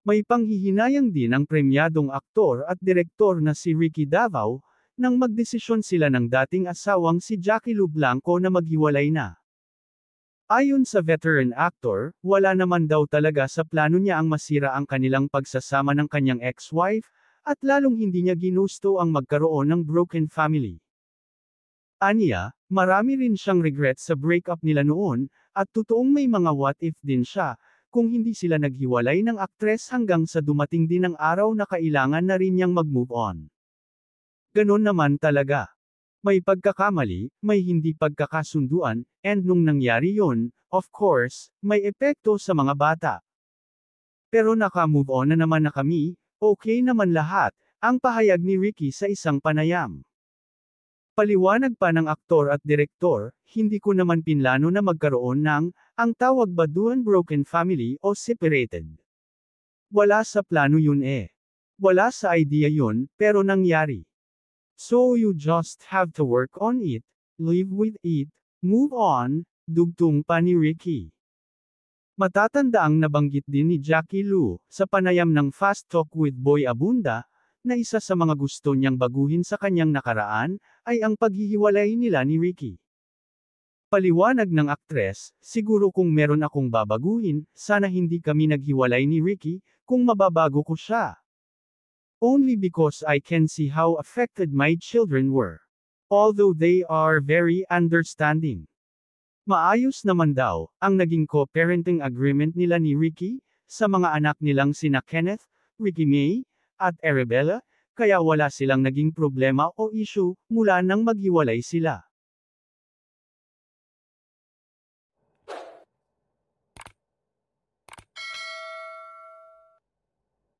May panghihinayang din ang premyadong aktor at direktor na si Ricky Davao, nang magdesisyon sila ng dating asawang si Jackie Lublanco na maghiwalay na. Ayon sa veteran actor, wala naman daw talaga sa plano niya ang masira ang kanilang pagsasama ng kanyang ex-wife, at lalong hindi niya ginusto ang magkaroon ng broken family. Aniya, marami rin siyang regret sa breakup nila noon, at totoong may mga what if din siya, kung hindi sila naghiwalay ng aktres hanggang sa dumating din ang araw na kailangan na rin niyang mag-move on. Ganon naman talaga. May pagkakamali, may hindi pagkakasunduan, and nung nangyari yon, of course, may epekto sa mga bata. Pero naka-move on na naman na kami, okay naman lahat, ang pahayag ni Ricky sa isang panayam. Paliwanag pa ng aktor at direktor, hindi ko naman pinlano na magkaroon ng, ang tawag ba doon broken family o separated. Wala sa plano yun eh. Wala sa idea yun, pero nangyari. So you just have to work on it, live with it, move on, dugtong pa ni Ricky. Matatanda ang nabanggit din ni Jackie Lou, sa panayam ng Fast Talk with Boy Abunda, na isa sa mga gusto niyang baguhin sa kanyang nakaraan, ay ang paghihiwalay nila ni Ricky. Paliwanag ng aktres, siguro kung meron akong babaguhin, sana hindi kami naghiwalay ni Ricky, kung mababago ko siya. Only because I can see how affected my children were. Although they are very understanding. Maayos naman daw, ang naging co-parenting agreement nila ni Ricky, sa mga anak nilang sina Kenneth, Ricky May, at Arabella, kaya wala silang naging problema o issue mula nang maghiwalay sila.